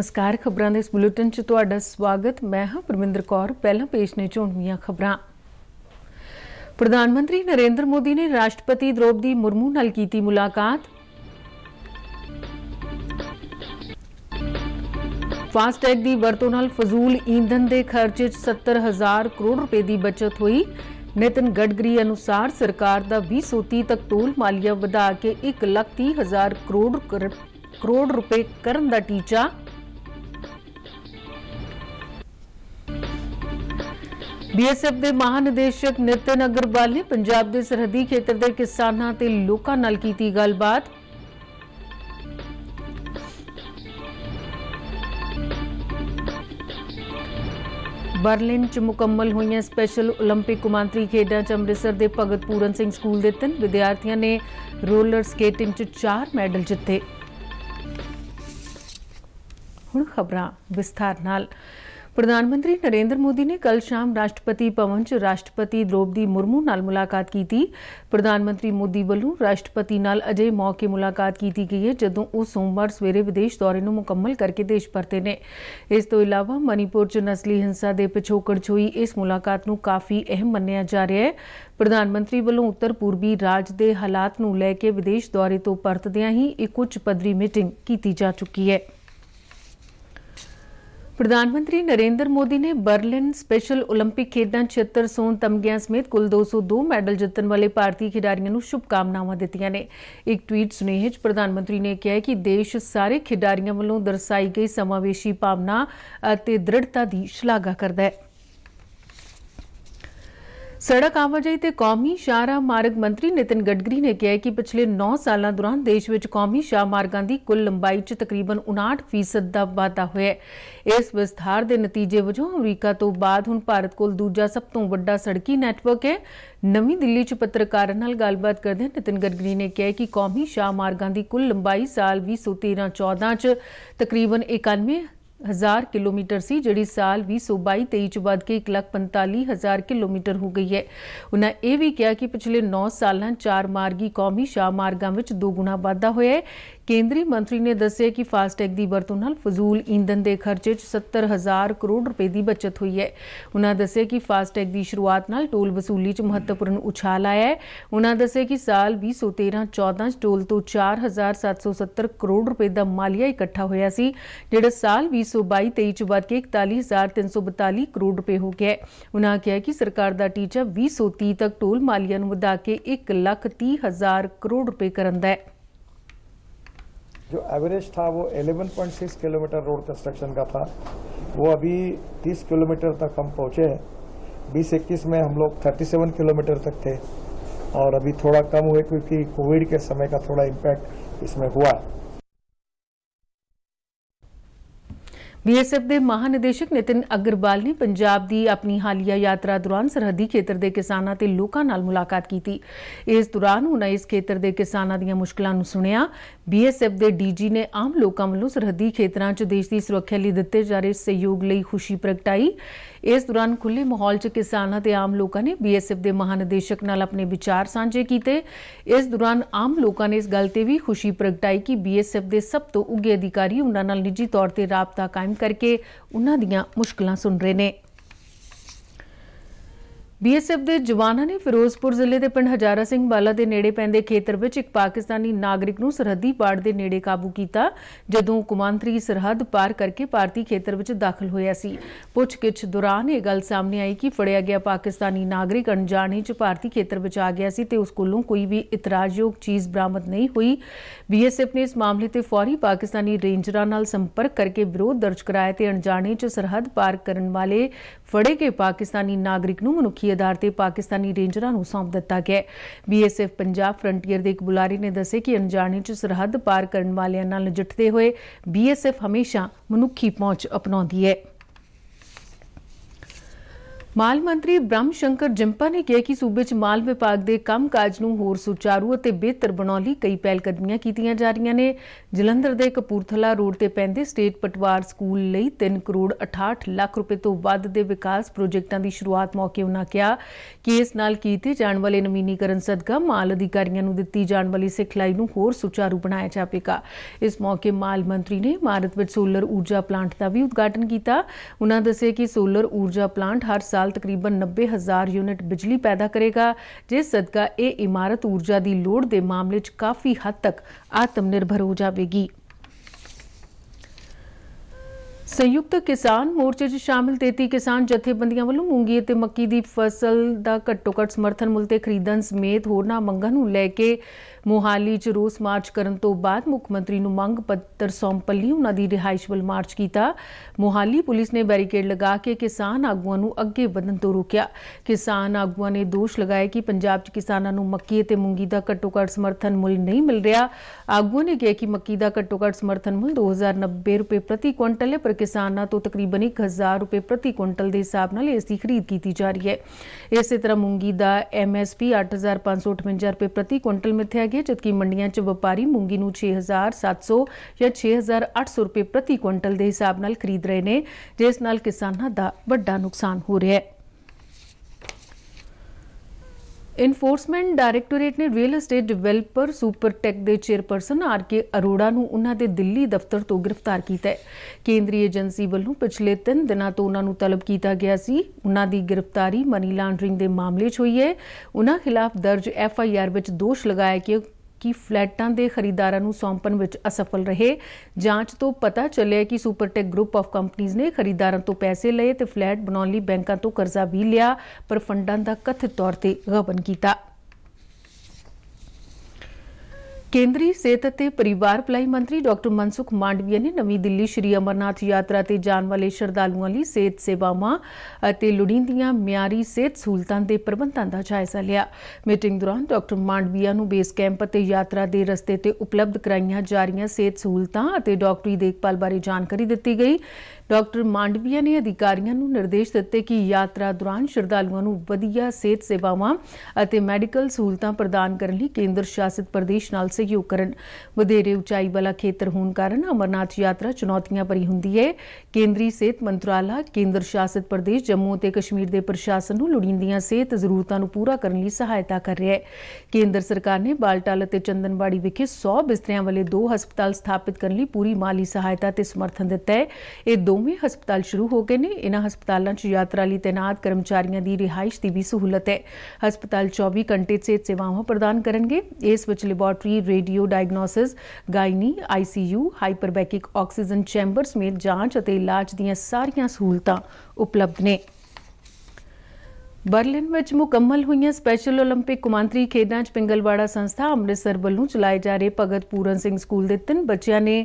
ਨਮਸਕਾਰ ਖਬਰਾਂ ਦੇ ਇਸ ਬੁਲੇਟਿਨ 'ਚ ਤੁਹਾਡਾ ਸਵਾਗਤ ਮੈਂ ਹਾਂ ਪਰਮਿੰਦਰ ਕੌਰ ਪਹਿਲਾਂ ਪੇਸ਼ ਨੇ ਝੋਣਵੀਆਂ ਖਬਰਾਂ ਪ੍ਰਧਾਨ ਮੰਤਰੀ ਨਰਿੰਦਰ ਮੋਦੀ ਨੇ ਰਾਸ਼ਟਰਪਤੀ ਦ੍ਰੋਪਦੀ ਮੁਰਮੂ ਨਾਲ ਕੀਤੀ ਮੁਲਾਕਾਤ ਫਾਸਟੈਗ ਦੀ ਵਰਤੋਂ ਨਾਲ ਫਜ਼ੂਲ ਈਂਧਨ ਦੇ ਖਰਚ 'ਚ 70000 ਕਰੋੜ ਰੁਪਏ ਦੀ ਬਚਤ ਹੋਈ ਨਿਤਨ ਗੜਗਰੀ ਅਨੁਸਾਰ ਸਰਕਾਰ ਦਾ 2030 ਤੱਕ ਤੋਲ ਮਾਲੀਆ ਵਧਾ ਕੇ 1,30,000 ਕਰੋੜ ਕਰੋੜ ਰੁਪਏ ਕਰਨ ਦਾ ਟੀਚਾ ਬੀਐਸਐਫ ਦੇ ਮਹਾਨਿਦੇਸ਼ਕ ਨਿਤਿਨ ਅਗਰਵਾਲ ਨੇ ਪੰਜਾਬ ਦੇ ਸਰਹੱਦੀ ਖੇਤਰ ਦੇ ਕਿਸਾਨਾਂ ਤੇ ਲੋਕਾਂ ਨਾਲ ਕੀਤੀ ਗੱਲਬਾਤ ਬਰਲਿਨ ਚ ਮੁਕੰਮਲ ਹੋਈਆਂ ਸਪੈਸ਼ਲ 올림픽 ਕੁਮਾਂਤਰੀ ਖੇਡਾਂ ਚ ਅੰਮ੍ਰਿਤਸਰ ਦੇ ਭਗਤ ਪੂਰਨ ਸਿੰਘ ਸਕੂਲ ਦੇ ਤਿੰਨ ਵਿਦਿਆਰਥੀਆਂ ਨੇ ਰੋਲਰ ਸਕੇਟਿੰਗ ਚ ਚਾਰ ਮੈਡਲ ਜਿੱਤੇ ਹੁਣ ਖਬਰਾਂ ਵਿਸਥਾਰ ਨਾਲ ਪ੍ਰਧਾਨ ਮੰਤਰੀ ਨਰਿੰਦਰ ਮੋਦੀ ਨੇ ਕੱਲ ਸ਼ਾਮ ਰਾਸ਼ਟਰਪਤੀ ਭਵਨ 'ਚ ਰਾਸ਼ਟਰਪਤੀ ਦ੍ਰੋਪਦੀ ਮੁਰਮੂ ਨਾਲ ਮੁਲਾਕਾਤ ਕੀਤੀ ਪ੍ਰਧਾਨ ਮੰਤਰੀ ਮੋਦੀ ਵੱਲੋਂ ਰਾਸ਼ਟਰਪਤੀ ਨਾਲ ਅਜੇ ਮੌਕੇ ਮੁਲਾਕਾਤ ਕੀਤੀ ਗਈ ਹੈ ਜਦੋਂ ਉਹ ਸੋਮਵਾਰ ਸਵੇਰੇ ਵਿਦੇਸ਼ ਦੌਰੇ ਨੂੰ ਮੁਕੰਮਲ ਕਰਕੇ ਦੇਸ਼ ਪਰਤੇ ਨੇ ਇਸ ਤੋਂ ਇਲਾਵਾ ਮਨੀਪੁਰ 'ਚ ਨਸਲੀ ਹਿੰਸਾ ਦੇ ਪਿਛੋਕੜ 'ਚ ਹੋਈ ਇਸ ਮੁਲਾਕਾਤ ਨੂੰ ਕਾਫੀ ਅਹਿਮ ਮੰਨਿਆ ਜਾ ਰਿਹਾ ਹੈ ਪ੍ਰਧਾਨ ਮੰਤਰੀ ਵੱਲੋਂ ਉੱਤਰ ਪੂਰਬੀ ਰਾਜ ਦੇ ਹਾਲਾਤ ਨੂੰ ਲੈ ਕੇ ਵਿਦੇਸ਼ ਦੌਰੇ ਤੋਂ ਪਰਤਦਿਆਂ ਹੀ ਇੱਕ ਉੱਚ ਪੱਧਰੀ ਮੀਟਿੰਗ ਕੀਤੀ ਜਾ ਚੁੱਕੀ ਹੈ ਪ੍ਰਧਾਨ ਮੰਤਰੀ ਨਰਿੰਦਰ ਮੋਦੀ ਨੇ ਬਰਲਿਨ ਸਪੈਸ਼ਲ 올림픽 ਖੇਡਾਂ 76 ਸੋਨ ਤਮਗਿਆਂ ਸਮੇਤ ਕੁੱਲ 202 ਮੈਡਲ ਜਿੱਤਣ ਵਾਲੇ ਭਾਰਤੀ ਖਿਡਾਰੀਆਂ ਨੂੰ ਸ਼ੁਭ ਕਾਮਨਾਵਾਂ ਦਿੱਤੀਆਂ ਨੇ ਇੱਕ ਟਵੀਟ ਸੁਨੇਹੇ 'ਚ ਪ੍ਰਧਾਨ ਮੰਤਰੀ ਨੇ ਕਿਹਾ ਕਿ ਦੇਸ਼ ਸਾਰੇ ਖਿਡਾਰੀਆਂ ਵੱਲੋਂ ਦਰਸਾਈ ਗਈ ਸਮਾਵੇਸ਼ੀ ਭਾਵਨਾ ਅਤੇ ਦ੍ਰਿੜਤਾ ਦੀ ਸ਼ਲਾਘਾ ਕਰਦਾ ਹੈ ਸੜਕ ਆਵਾਜਾਈ ਤੇ ਕੌਮੀ ਸ਼ਾਹਰਾਹ ਮਾਰਗ ਮੰਤਰੀ ਨਿਤਿਨ ਗਡਗਰੀ ਨੇ ਕਿਹਾ ਕਿ ਪਿਛਲੇ 9 ਸਾਲਾਂ ਦੌਰਾਨ ਦੇਸ਼ ਵਿੱਚ ਕੌਮੀ ਸ਼ਾਹ ਮਾਰਗਾਂ ਦੀ ਕੁੱਲ ਲੰਬਾਈ 'ਚ ਤਕਰੀਬਨ 59% ਦਾ ਵਾਧਾ ਹੋਇਆ ਹੈ ਇਸ ਵਿਸਥਾਰ ਦੇ ਨਤੀਜੇ ਵਜੋਂ ਅਮਰੀਕਾ ਤੋਂ ਬਾਅਦ ਹੁਣ ਭਾਰਤ ਕੋਲ ਦੂਜਾ ਸਭ ਤੋਂ ਵੱਡਾ ਸੜਕੀ ਨੈਟਵਰਕ ਹੈ ਨਵੀਂ ਦਿੱਲੀ 'ਚ ਪੱਤਰਕਾਰਾਂ ਨਾਲ ਗੱਲਬਾਤ ਕਰਦੇ ਨਿਤਿਨ ਗਡਗਰੀ ਨੇ ਕਿਹਾ ਕਿ ਕੌਮੀ ਸ਼ਾਹ ਮਾਰਗਾਂ ਦੀ ਕੁੱਲ ਲੰਬਾਈ ਸਾਲ 2013-14 'ਚ ਤਕਰੀਬਨ 91 1000 ਕਿਲੋਮੀਟਰ ਸੀ ਜਿਹੜੀ ਸਾਲ 2022-23 ਚ ਵੱਧ ਕੇ 145000 ਕਿਲੋਮੀਟਰ ਹੋ ਗਈ ਹੈ ਉਹਨਾਂ ਇਹ ਵੀ ਕਿਹਾ ਕਿ ਪਿਛਲੇ 9 ਸਾਲਾਂ ਚਾਰ ਮਾਰਗੀ ਕੌਮੀ ਸ਼ਾਹ ਮਾਰਗਾਂ ਵਿੱਚ ਦੋ ਗੁਣਾ ਵਾਧਾ ਹੋਇਆ ਹੈ ਕੇਂਦਰੀ ਮੰਤਰੀ ਨੇ ਦੱਸਿਆ ਕਿ ਫਾਸਟੈਗ ਦੀ ਵਰਤੋਂ ਨਾਲ ਫਜ਼ੂਲ ਈਂਧਨ ਦੇ ਖਰਚੇ 'ਚ 70000 ਕਰੋੜ ਰੁਪਏ ਦੀ ਬਚਤ ਹੋਈ ਹੈ ਉਹਨਾਂ ਦੱਸਿਆ ਕਿ ਫਾਸਟੈਗ ਦੀ ਸ਼ੁਰੂਆਤ ਨਾਲ ਟੋਲ ਵਸੂਲੀ 'ਚ ਮਹੱਤਵਪੂਰਨ ਉਛਾਲ ਆਇਆ ਹੈ ਉਹਨਾਂ ਦੱਸਿਆ ਕਿ ਸਾਲ 2013-14 'ਚ ਟੋਲ ਤੋਂ 4770 ਕਰੋੜ ਰੁਪਏ ਦਾ ਮਾਲੀਆ ਇਕੱਠਾ ਹੋਇਆ ਸੀ ਜਿਹੜਾ ਸਾਲ सूबाई तेई तेई चुबार के इकतालीस हजार तीन सौ बताली करोड़ रुपए हो गया उन्होंने कहा कि सरकार का टीचा भी सौ तीह तक टोल मालिया वा के एक लख 30 हजार करोड़ रुपए कर जो एवरेज था वो 11.6 किलोमीटर रोड कंस्ट्रक्शन का था वो अभी 30 किलोमीटर तक हम पहुंचे हैं बीस इक्कीस में हम लोग 37 किलोमीटर तक थे और अभी थोड़ा कम हुए क्योंकि कोविड के समय का थोड़ा इम्पैक्ट इसमें हुआ है ਬੀਐਸਐਫ ਦੇ ਮਹਾਨਿਦੇਸ਼ਕ ਨਿਤਿਨ ਅਗਰਵਾਲ ਨੇ ਪੰਜਾਬ ਦੀ ਆਪਣੀ ਹਾਲੀਆ ਯਾਤਰਾ ਦੌਰਾਨ ਸਰਹੱਦੀ ਖੇਤਰ ਦੇ ਕਿਸਾਨਾਂ ਤੇ ਲੋਕਾਂ ਨਾਲ ਮੁਲਾਕਾਤ ਕੀਤੀ ਇਸ ਦੌਰਾਨ ਉਹਨਾਂ ਇਸ ਖੇਤਰ ਦੇ ਕਿਸਾਨਾਂ ਦੀਆਂ ਮੁਸ਼ਕਲਾਂ ਨੂੰ ਸੁਣਿਆ ਬੀਐਸਐਫ ਦੇ ਡੀਜੀ ਨੇ ਆਮ ਲੋਕਾਂ ਵੱਲੋਂ ਸਰਹੱਦੀ ਖੇਤਰਾਂ 'ਚ ਦੇਸ਼ ਦੀ ਸੁਰੱਖਿਆ ਲਈ ਦਿੱਤੇ ਜਾ ਰਹੇ ਸਹਿਯੋਗ ਲਈ ਖੁਸ਼ੀ ਪ੍ਰਗਟਾਈ ਇਸ ਦੌਰਾਨ ਖੁੱਲੇ ਮਾਹੌਲ 'ਚ ਕਿਸਾਨਾਂ ਤੇ ਆਮ ਲੋਕਾਂ ਨੇ ਬੀਐਸਐਫ ਦੇ ਮਹਾਨਿਦੇਸ਼ਕ ਨਾਲ ਆਪਣੇ ਵਿਚਾਰ ਸਾਂਝੇ ਕੀਤੇ ਇਸ ਦੌਰਾਨ ਆਮ ਲੋਕਾਂ ਨੇ ਇਸ ਗੱਲ ਤੇ ਵੀ ਖੁਸ਼ੀ ਪ੍ਰਗਟਾਈ ਕਿ ਬੀਐਸਐਫ ਦੇ ਸਭ ਤੋਂ ਉੱਗੇ ਅਧਿਕਾਰੀ ਉਹਨਾਂ ਨਾਲ ਨਿੱਜੀ ਤੌਰ ਤੇ ਰਾਬਤਾ ਕਾਇਮ ਕਰਕੇ ਉਹਨਾਂ ਦੀਆਂ ਮੁਸ਼ਕਲਾਂ ਸੁਣ ਰਹੇ ਨੇ ਬੀਐਸਐਫ ਦੇ ਜਵਾਨਾਂ ਨੇ ਫਿਰੋਜ਼ਪੁਰ ਜ਼ਿਲ੍ਹੇ ਦੇ ਪਿੰਡ ਹਜ਼ਾਰਾ ਸਿੰਘ ਬਾਲਾ ਦੇ ਨੇੜੇ ਪੈਂਦੇ ਖੇਤਰ ਵਿੱਚ ਇੱਕ ਪਾਕਿਸਤਾਨੀ ਨਾਗਰਿਕ ਨੂੰ ਸਰਹੱਦੀ ਪਾੜ ਦੇ ਨੇੜੇ ਕਾਬੂ ਕੀਤਾ ਜਦੋਂ ਕੁਮਾਂਤਰੀ ਸਰਹੱਦ ਪਾਰ ਕਰਕੇ ਭਾਰਤੀ ਖੇਤਰ ਵਿੱਚ ਦਾਖਲ ਹੋਇਆ ਸੀ ਪੁੱਛਗਿੱਛ ਦੌਰਾਨ ਇਹ ਗੱਲ ਸਾਹਮਣੇ ਆਈ ਕਿ ਫੜਿਆ ਗਿਆ ਪਾਕਿਸਤਾਨੀ ਨਾਗਰਿਕ ਅਣਜਾਣੇ ਚ ਭਾਰਤੀ ਖੇਤਰ ਵਿੱਚ ਆ ਗਿਆ ਸੀ ਤੇ ਉਸ ਕੋਲੋਂ ਕੋਈ ਵੀ ਇਤਰਾਜ਼ਯੋਗ ਚੀਜ਼ ਬਰਾਮਦ ਨਹੀਂ ਹੋਈ ਬੀਐਸਐਫ ਨੇ ਇਸ ਮਾਮਲੇ ਤੇ ਫੌਰੀ ਪਾਕਿਸਤਾਨੀ ਰੇਂਜਰਾਂ ਨਾਲ ਸੰਪਰਕ ਕਰਕੇ ਵਿਰੋਧ ਦਰਜ ਕਰਾਇਆ ਤੇ ਅਣਜਾਣੇ ਚ ਸਰਹੱਦ ਪਾਰ ਕਰਨ ਵਾਲੇ ਫੜੇ ਗਏ ਪਾਕਿਸਤਾਨੀ ਨਾਗਰਿਕ ਨੂੰ ਮਨੁੱਖੀ ਦੀ ਆਧਾਰ ਤੇ ਪਾਕਿਸਤਾਨੀ ਰੇਂਜਰਾਂ ਨੂੰ ਸੌਂਪ ਦਿੱਤਾ ਗਿਆ ਬੀਐਸਐਫ ਪੰਜਾਬ ਫਰੰਟੀਅਰ ਦੇ ਇੱਕ ਬੁਲਾਰੀ ਨੇ ਦੱਸਿਆ ਕਿ ਅਣਜਾਣੇ 'ਚ ਸਰਹੱਦ ਪਾਰ ਕਰਨ ਵਾਲਿਆਂ ਨਾਲ ਜੁਟਦੇ ਹੋਏ ਬੀਐਸਐਫ ਹਮੇਸ਼ਾ ਮਨੁੱਖੀ ਪਹੁੰਚ ਅਪਣਾਉਂਦੀ ਹੈ ਮਾਲ ਮੰਤਰੀ ਬ੍ਰਹਮ ਸ਼ੰਕਰ ਜਿੰਪਾ ਨੇ ਕਿਹਾ ਕਿ ਸੂਬੇ 'ਚ ਮਾਲ ਵਿਭਾਗ ਦੇ ਕੰਮਕਾਜ ਨੂੰ ਹੋਰ ਸੁਚਾਰੂ ਅਤੇ ਬਿਹਤਰ ਬਣਾਉਣ ਲਈ ਕਈ ਪਹਿਲਕਦਮੀਆਂ ਕੀਤੀਆਂ ਜਾ ਰਹੀਆਂ ਨੇ ਜਲੰਧਰ ਦੇ ਕਪੂਰਥਲਾ ਰੋਡ ਤੇ ਪੈਂਦੇ ਸਟੇਟ ਪਟਵਾਰ ਸਕੂਲ ਲਈ 3 ਕਰੋੜ 68 ਲੱਖ ਰੁਪਏ ਤੋਂ ਵੱਧ ਦੇ ਵਿਕਾਸ ਪ੍ਰੋਜੈਕਟਾਂ ਦੀ ਸ਼ੁਰੂਆਤ ਮੌਕੇ ਉਹਨਾਂ ਕਿਹਾ ਕਿ ਇਸ ਨਾਲ ਕੀਤੇ ਜਾਣ ਵਾਲੇ ਨਵੀਨੀਕਰਨ ਸਦਕਾ ਮਾਲ ਅਧਿਕਾਰੀਆਂ ਨੂੰ ਦਿੱਤੀ ਜਾਣ ਵਾਲੀ ਸਿਖਲਾਈ ਨੂੰ ਹੋਰ ਸੁਚਾਰੂ ਬਣਾਇਆ ਜਾਵੇਗਾ ਇਸ ਮੌਕੇ ਮਾਲ ਮੰਤਰੀ ਨੇ ਮਾਰਤ ਵਿੱਚ ਸੋਲਰ ਊਰਜਾ ਪਲਾਂਟ ਦਾ ਵੀ ਉਦਘਾਟਨ ਕੀਤਾ ਉਹਨਾਂ ਦੱਸਿਆ ਕਿ ਸੋਲਰ ਊਰਜਾ ਪਲਾਂਟ ਹਰ ਸਾਲ ਸਾਲ ਤਕਰੀਬਨ 90000 ਯੂਨਿਟ ਬਿਜਲੀ ਪੈਦਾ ਕਰੇਗਾ ਜਿਸ ਸਦਕਾ ਇਹ ਇਮਾਰਤ ਊਰਜਾ ਦੀ ਲੋੜ ਦੇ ਮਾਮਲੇ 'ਚ ਕਾਫੀ ਹੱਦ ਤੱਕ ਆਤਮ ਨਿਰਭਰ ਹੋ ਜਾਵੇਗੀ ਸੰਯੁਕਤ ਕਿਸਾਨ ਮੋਰਚੇ 'ਚ ਸ਼ਾਮਿਲ 33 ਕਿਸਾਨ ਜਥੇਬੰਦੀਆਂ ਵੱਲੋਂ ਮੂੰਗੀ ਅਤੇ ਮੱਕੀ ਦੀ ਫਸਲ ਦਾ ਘੱਟੋ-ਘੱਟ ਸਮਰਥਨ ਮੁੱਲ ਤੇ ਖਰੀਦਣ ਸਮੇਤ ਹੋਰਨਾਂ ਮੰਗਾਂ ਨੂੰ ਲੈ ਕੇ ਮੋਹਾਲੀ 'ਚ ਰੋਸ ਮਾਰਚ ਕਰਨ ਤੋਂ ਬਾਅਦ ਮੁੱਖ ਮੰਤਰੀ ਨੂੰ ਮੰਗ ਪੱਤਰ ਸੌਂਪਲੀ ਉਹਨਾਂ ਦੀ ਰਿਹਾਇਸ਼ ਵੱਲ ਮਾਰਚ ਕੀਤਾ ਮੋਹਾਲੀ ਪੁਲਿਸ ਨੇ ਬੈਰੀਕੇਡ ਲਗਾ ਕੇ ਕਿਸਾਨ ਆਗੂਆਂ ਨੂੰ ਅੱਗੇ ਵਧਣ ਤੋਂ ਰੋਕਿਆ ਕਿਸਾਨ ਆਗੂਆਂ ਨੇ ਦੋਸ਼ ਲਗਾਇਆ ਕਿ ਪੰਜਾਬ 'ਚ ਕਿਸਾਨਾਂ ਨੂੰ ਮੱਕੀ ਅਤੇ ਮੂੰਗੀ ਦਾ ਘੱਟੋ-ਘੱਟ ਸਮਰਥਨ ਮੁੱਲ ਨਹੀਂ ਮਿਲ ਰਿਹਾ ਆਗੂਆਂ ਨੇ ਕਿਹਾ ਕਿ ਮੱਕੀ ਦਾ ਘੱਟੋ-ਘੱਟ ਸਮਰਥਨ ਮੁੱਲ 2090 ਰੁਪਏ ਪ੍ਰਤੀ ਕੁਇੰਟਲ ਹੈ ਪਰ ਕਿਸਾਨਾਂ ਤੋਂ ਤਕਰੀਬਨ 1000 ਰੁਪਏ ਪ੍ਰਤੀ ਕੁਇੰਟਲ ਦੇ ਹਿਸਾਬ ਨਾਲ ਇਸ ਦੀ ਖਰੀਦ ਕੀਤੀ ਜਾ ਰਹੀ ਹੈ ਇਸੇ ਤਰ੍ਹਾਂ ਮੂੰਗੀ ਦਾ ਐਮਐਸਪੀ 8558 ਰੁਪਏ ਪ੍ਰਤੀ ਕੁਇੰਟਲ ਮਿੱਥਿਆ ਗਿਆ ਜਦਕਿ ਮੰਡੀਆਂ 'ਚ ਵਪਾਰੀ ਮੂੰਗੀ ਨੂੰ 6700 ਜਾਂ 6800 ਰੁਪਏ ਪ੍ਰਤੀ ਕੁਇੰਟਲ ਦੇ ਹਿਸਾਬ ਨਾਲ ਖਰੀਦ ਰਹੇ ਨੇ ਜਿਸ ਨਾਲ ਕਿਸਾਨਾਂ ਦਾ ਵੱਡਾ ਨੁਕਸਾਨ ਹੋ ਰਿਹਾ ਹੈ ਇਨਫੋਰਸਮੈਂਟ ਡਾਇਰੈਕਟੋਰੇਟ ਨੇ real estate developer Supertech ਦੇ ਚੇਅਰਪਰਸਨ ਆਰ ਕੇ ਅਰੋੜਾ ਨੂੰ ਉਹਨਾਂ ਦੇ ਦਿੱਲੀ ਦਫ਼ਤਰ ਤੋਂ ਗ੍ਰਿਫਤਾਰ ਕੀਤਾ ਹੈ ਕੇਂਦਰੀ ਏਜੰਸੀ ਵੱਲੋਂ ਪਿਛਲੇ 3 ਦਿਨਾਂ ਤੋਂ ਉਹਨਾਂ ਨੂੰ ਤਲਬ ਕੀਤਾ ਗਿਆ ਸੀ ਉਹਨਾਂ ਦੀ ਗ੍ਰਿਫਤਾਰੀ ਮਨੀ ਲਾਂਡਰਿੰਗ ਦੇ ਮਾਮਲੇ 'ਚ ਹੋਈ ਹੈ ਉਹਨਾਂ ਖਿਲਾਫ ਦਰਜ ਐਫ ਆਈ ਆਰ ਵਿੱਚ ਦੋਸ਼ ਲਗਾਇਆ ਕਿ ਕਿ ਫਲੈਟਾਂ ਦੇ ਖਰੀਦਾਰਾਂ ਨੂੰ ਸੌਂਪਣ ਵਿੱਚ ਅਸਫਲ ਰਹੇ ਜਾਂਚ ਤੋਂ ਪਤਾ ਚੱਲਿਆ ਕਿ ਸੁਪਰਟੈਕ ਗਰੁੱਪ ਆਫ ਕੰਪਨੀਆਂ ਨੇ ਖਰੀਦਾਰਾਂ ਤੋਂ ਪੈਸੇ ਲਏ ਤੇ ਫਲੈਟ ਬਣਾਉਣ ਲਈ ਬੈਂਕਾਂ ਤੋਂ ਕਰਜ਼ਾ ਵੀ ਲਿਆ ਪਰ ਫੰਡਾਂ ਦਾ ਕਥਿਤ ਤੌਰ ਤੇ ਗਬਨ ਕੀਤਾ ਕੇਂਦਰੀ ਸਿਹਤ ਅਤੇ ਪਰਿਵਾਰ ਭਲਾਈ ਮੰਤਰੀ ਡਾਕਟਰ ਮਨਸੁਖ ਮਾਂਡਵੀਆ ਨੇ ਨਵੀਂ ਦਿੱਲੀ ਸ਼੍ਰੀ ਅਮਰਨਾਥ ਯਾਤਰਾ ਤੇ ਜਾਣ ਵਾਲੇ ਸ਼ਰਧਾਲੂਆਂ ਲਈ ਸਿਹਤ ਸੇਵਾਵਾਂ ਅਤੇ ਲੋੜੀਂਦੀਆਂ ਮਿਆਰੀ ਸਿਹਤ ਸਹੂਲਤਾਂ ਦੇ ਪ੍ਰਬੰਧਾਂ ਦਾ ਜਾਇਜ਼ਾ ਲਿਆ ਮੀਟਿੰਗ ਦੌਰਾਨ ਡਾਕਟਰ ਮਾਂਡਵੀਆ ਨੂੰ ਬੇਸ ਕੈਂਪ ਅਤੇ ਯਾਤਰਾ ਦੇ ਰਸਤੇ ਤੇ ਉਪਲਬਧ ਕਰਾਈਆਂ ਜਾ ਰਹੀਆਂ ਸਿਹਤ ਸਹੂਲਤਾਂ ਅਤੇ ਡਾਕਟਰੀ ਦੇਖਭਾਲ ਬਾਰੇ ਜਾਣਕਾਰੀ ਦਿੱਤੀ ਗਈ ਡਾਕਟਰ ਮਾਂਡਵੀਆ ਨੇ ਅਧਿਕਾਰੀਆਂ ਨੂੰ ਨਿਰਦੇਸ਼ ਦਿੱਤੇ ਕਿ ਯਾਤਰਾ ਦੌਰਾਨ ਸ਼ਰਧਾਲੂਆਂ ਨੂੰ ਵਧੀਆ ਸਿਹਤ ਸੇਵਾਵਾਂ ਅਤੇ ਮੈਡੀਕਲ ਸਹੂਲਤਾਂ ਪ੍ਰਦਾਨ ਕਰਨ ਲਈ ਕੇਂਦਰ ਸ਼ਾਸਿਤ ਪ੍ਰਦੇਸ਼ ਨਾਲ ਸਹਿਯੋਗ ਕਰਨ ਵਧੇਰੇ ਉਚਾਈ ਵਾਲਾ ਖੇਤਰ ਹੋਣ ਕਾਰਨ ਅਮਰਨਾਥ ਯਾਤਰਾ ਚੁਣੌਤੀਆਂ ਭਰੀ ਹੁੰਦੀ ਹੈ ਕੇਂਦਰੀ ਸਿਹਤ ਮੰਤਰਾਲਾ ਕੇਂਦਰ ਸ਼ਾਸਿਤ ਪ੍ਰਦੇਸ਼ ਜੰਮੂ ਅਤੇ ਕਸ਼ਮੀਰ ਦੇ ਪ੍ਰਸ਼ਾਸਨ ਨੂੰ ਲੋੜੀਂਦੀਆਂ ਸਿਹਤ ਜ਼ਰੂਰਤਾਂ ਨੂੰ ਪੂਰਾ ਕਰਨ ਲਈ ਸਹਾਇਤਾ ਕਰ ਰਿਹਾ ਹੈ ਕੇਂਦਰ ਸਰਕਾਰ ਨੇ ਬਾਲਟਾਲ ਅਤੇ ਚੰਦਨਬਾੜੀ ਵਿਖੇ 100 ਬਿਸਤਰਿਆਂ ਵਾਲੇ ਦੋ ਹਸਪਤਾਲ ਸਥਾਪਿਤ ਕਰਨ ਲਈ ਪੂਰੀ ਮਾਲੀ ਸਹਾਇਤਾ ਤੇ ਸਮਰਥਨ ਦਿੱਤਾ ਹੈ ਇਹ ਦੋ ਦੋਵੇਂ ਹਸਪਤਾਲ ਸ਼ੁਰੂ ਹੋ ਗਏ ਨੇ ਇਹਨਾਂ ਹਸਪਤਾਲਾਂ 'ਚ ਯਾਤਰਾ ਲਈ ਤੈਨਾਤ ਕਰਮਚਾਰੀਆਂ ਦੀ ਰਿਹਾਇਸ਼ ਦੀ ਵੀ ਸਹੂਲਤ ਹੈ ਹਸਪਤਾਲ 24 ਘੰਟੇ ਸੇ ਸੇਵਾਵਾਂ ਪ੍ਰਦਾਨ ਕਰਨਗੇ ਇਸ ਵਿੱਚ laboratory radio diagnosis gynae ICU hyperbaric oxygen chambers ਸਮੇਤ ਜਾਂਚ ਅਤੇ ਇਲਾਜ ਦੀਆਂ ਸਾਰੀਆਂ ਸਹੂਲਤਾਂ ਉਪਲਬਧ ਨੇ ਬਰਲਿਨ ਵਿੱਚ ਮੁਕੰਮਲ ਹੋਈਆਂ ਸਪੈਸ਼ਲ 올림픽 ਕੁਮਾਂਤਰੀ ਖੇਡਾਂ 'ਚ ਪਿੰਗਲਵਾੜਾ ਸੰਸਥਾ ਅੰਮ੍ਰਿਤਸਰ ਵੱਲੋਂ ਚਲਾਏ ਜਾ ਰਹੇ ਭਗਤ ਪੂਰਨ ਸਿੰਘ ਸਕੂਲ ਦੇ ਤਿੰਨ ਬੱਚਿਆਂ ਨੇ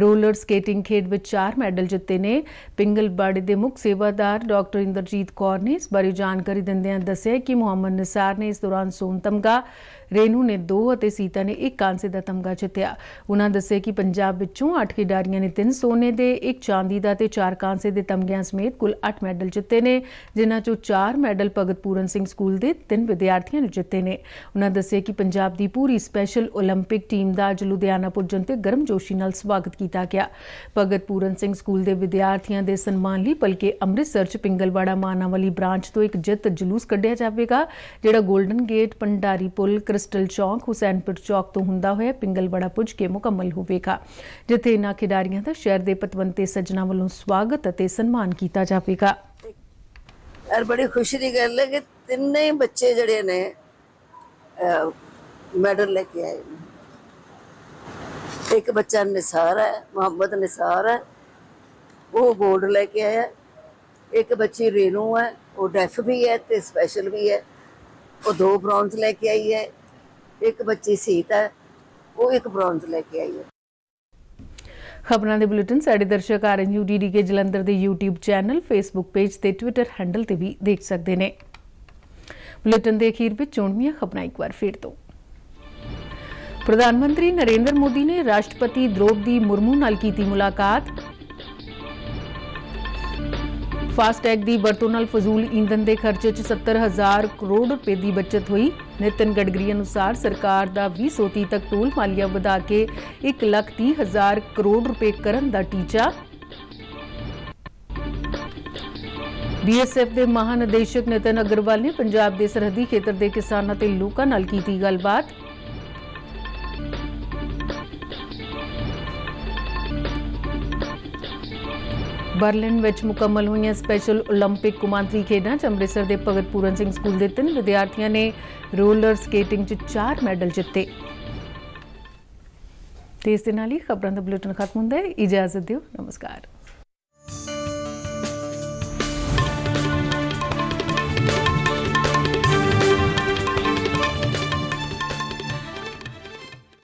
ਰੋਲਰ ਸਕੇਟਿੰਗ ਖੇਡ ਵਿੱਚ ਚਾਰ ਮੈਡਲ ਜਿੱਤੇ ਨੇ ਪਿੰਗਲਵਾੜੇ ਦੇ ਮੁੱਖ ਸੇਵਾਦਾਰ ਡਾਕਟਰ ਇੰਦਰਜੀਤ ਕੌਰ ਨੇ ਇਸ ਬਾਰੇ ਜਾਣਕਾਰੀ ਦਿੰਦਿਆਂ ਦੱਸਿਆ ਕਿ ਮੁਹੰਮਦ ਨਸਾਰ ਨੇ ਇਸ ਦੌਰਾਨ ਸੋਨ ਤਮਗਾ ਰੇਨੂ ਨੇ 2 ਅਤੇ ਸੀਤਾ ਨੇ 1 ਕਾਂਸੇ ਦਾ ਤਮਗਾ ਜਿੱਤਿਆ ਉਹਨਾਂ ਦੱਸਿਆ ਕਿ ਪੰਜਾਬ ਵਿੱਚੋਂ 8 ਖਿਡਾਰੀਆਂ ਨੇ 3 ਸੋਨੇ ਦੇ 1 ਚਾਂਦੀ ਦਾ ਤੇ 4 ਕਾਂਸੇ ਦੇ ਤਮਗਿਆਂ ਸਮੇਤ ਕੁੱਲ 8 ਮੈਡਲ ਜਿੱਤੇ ਨੇ ਜਿਨ੍ਹਾਂ ਚੋਂ 4 ਮੈਡਲ ਭਗਤ ਪੂਰਨ ਸਿੰਘ ਸਕੂਲ ਦੇ ਤਿੰਨ ਵਿਦਿਆਰਥੀਆਂ ਨੇ ਜਿੱਤੇ ਨੇ ਉਹਨਾਂ ਦੱਸਿਆ ਕਿ ਪੰਜਾਬ ਦੀ ਪੂਰੀ ਸਪੈਸ਼ਲ 올림픽 ਟੀਮ ਦਾ ਅੱਜ ਲੁਧਿਆਣਾ ਪੁੱਜਣ ਤੇ ਗਰਮ ਜੋਸ਼ੀ ਨਾਲ ਸਵਾਗਤ ਕੀਤਾ ਗਿਆ ਭਗਤ ਪੂਰਨ ਸਿੰਘ ਸਕੂਲ ਦੇ ਵਿਦਿਆਰਥੀਆਂ ਦੇ ਸਨਮਾਨ ਲਈ ਬਲਕਿ ਅੰਮ੍ਰਿਤਸਰ ਚ ਪਿੰਗਲਵਾੜਾ ਮਾਨਾਵਲੀ ਬ੍ਰਾਂਚ ਤੋਂ ਇੱਕ ਜਿੱਤ ਜਲੂਸ ਕੱਢਿਆ ਜਾਵੇਗਾ ਜਿਹੜਾ 골ਡਨ ਗੇਟ ਪੰਡਾਰੀ ਪੁਲ ਕ੍ਰਿਸਟਲ ਚੌਂਕ ਹੁਸੈਨਪੁਰ ਚੌਕ ਤੋਂ ਹੁੰਦਾ ਹੋਇਆ ਪਿੰਗਲਵਾੜਾ ਪੁੱਜ ਕੇ ਮੁਕੰਮਲ ਹੋਵੇਗਾ ਜਿੱਥੇ ਇਨ੍ਹਾਂ ਖਿਡਾਰੀਆਂ ਦਾ ਸ਼ਹਿਰ ਦੇ ਪਤਵੰਤੇ ਸੱਜਣਾ ਵੱਲੋਂ ਸਵਾਗਤ ਅਤੇ ਸਨਮਾਨ ਕੀਤਾ ਜਾਵੇਗਾ ਔਰ ਬੜੀ ਖੁਸ਼ੀ ਦੀ ਗੱਲ ਹੈ ਕਿ ਤਿੰਨੇ ਹੀ ਬੱਚੇ ਜਿਹੜੇ ਨੇ ਮੈਡਲ ਲੈ ਕੇ ਆਏ ਨੇ ਇੱਕ ਬੱਚਾ ਨਿਸਾਰ ਹੈ ਮੁਹੰਮਦ ਨਿਸਾਰ ਹੈ ਉਹ ਗੋਲਡ ਲੈ ਕੇ ਆਇਆ ਇੱਕ ਬੱਚੀ ਰੇਨੂ ਹੈ ਉਹ ਡੈਫ ਵੀ ਹੈ ਤੇ ਸਪੈਸ਼ਲ ਵੀ ਹੈ ਉਹ ਦੋ ਬ੍ਰੌਂਜ਼ ਲੈ ਕੇ ਆਈ ਹੈ ਇੱਕ ਬੱਚੀ ਸੀਤ ਹੈ ਉਹ ਇੱਕ ਬ੍ਰੌਂਜ਼ ਲੈ ਕੇ ਆਈ ਹੈ ਖਬਰਾਂ ਦੇ ਬੁਲੇਟਿਨ ਸਾਡੇ ਦਰਸ਼ਕ ਆਰਐਨਯੂਡੀਡੀ ਕੇ ਜਲੰਧਰ ਦੇ YouTube ਚੈਨਲ Facebook ਪੇਜ ਤੇ Twitter ਹੈਂਡਲ ਤੇ ਵੀ ਦੇਖ ਸਕਦੇ ਨੇ ਬੁਲੇਟਿਨ ਦੇ ਅਖੀਰ ਵਿੱਚ ਚੋਣਵੀਆਂ ਖਬਰਾਂ ਇੱਕ ਵਾਰ ਫੇਰ ਤੋਂ ਪ੍ਰਧਾਨ ਮੰਤਰੀ ਨਰਿੰਦਰ ਮੋਦੀ ਨੇ ਰਾਸ਼ਟਰਪਤੀ ਦ੍ਰੋਪਦੀ ਮੁਰਮੂ ਨਾਲ ਕੀਤੀ ਮੁਲਾਕਾਤ ਫਾਸਟੈਗ ਦੀ ਵਰਤੋਂ ਨਾਲ ਫਜ਼ੂਲ ਈਂਧਨ ਦੇ ਖਰਚੇ 'ਚ 70000 ਕਰੋੜ ਰੁਪਏ ਦੀ ਬਚਤ ਹੋਈ ਨਿਤਨ ਗੜਗਰੀ ਅਨੁਸਾਰ ਸਰਕਾਰ ਦਾ 2030 ਤੱਕ ਟੋਲ ਮਾਲੀਆ ਵਧਾ ਕੇ 130000 ਕਰੋੜ ਰੁਪਏ ਕਰਨ ਦਾ ਟੀਚਾ ਬੀਐਸਐਫ ਦੇ ਮਹਾਨਿਦੇਸ਼ਕ ਨਿਤਨ ਅਗਰਵਾਲ ਨੇ ਪੰਜਾਬ ਦੇ ਸਰਹੱਦੀ ਖੇਤਰ ਦੇ ਕਿਸਾਨਾਂ ਤੇ ਲੋਕਾਂ ਨਾਲ ਕੀਤੀ ਗੱਲਬਾਤ ਬਰਲਿਨ ਵਿੱਚ ਮੁਕੰਮਲ ਹੋਈਆਂ ਸਪੈਸ਼ਲ 올림픽 ਕੁਮਾਂਤਰੀ ਖੇਡਾਂ ਚ ਅੰਮ੍ਰਿਤਸਰ ਦੇ ਭਗਤ ਪੂਰਨ ਸਿੰਘ ਸਕੂਲ ਦੇ ਤਿੰਨ ਵਿਦਿਆਰਥੀਆਂ ਨੇ ਰੋਲਰ ਸਕੇਟਿੰਗ 'ਚ 4 ਮੈਡਲ ਜਿੱਤੇ ਤੇ ਇਸ ਦੇ ਨਾਲ ਹੀ ਖਬਰਾਂ ਦਾ ਬੁਲੇਟਿਨ ਖਤਮ ਹੁੰਦਾ ਹੈ ਇਜਾਜ਼ਤ ਦਿਓ ਨਮਸਕਾਰ